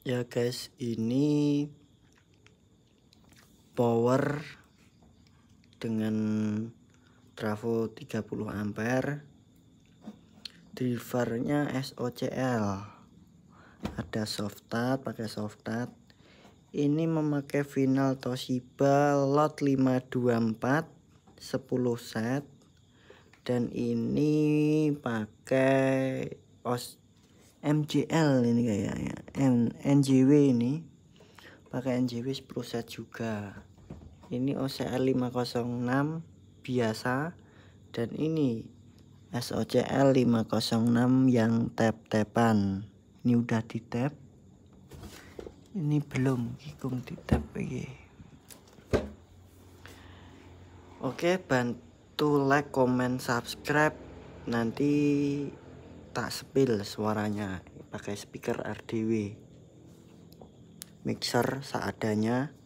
ya guys ini power dengan trafo 30 ampere drivernya SOCL ada soft touch pakai soft touch ini memakai final Toshiba lot 524 10 set dan ini pakai MCL ini kayaknya N NJW ini pakai NJW 10 set juga ini OCL 506 biasa dan ini SOCL 506 yang tap-tapan ini udah di tap ini belum kikung di tap oke bantu like comment subscribe nanti tak spill suaranya pakai speaker RDW mixer seadanya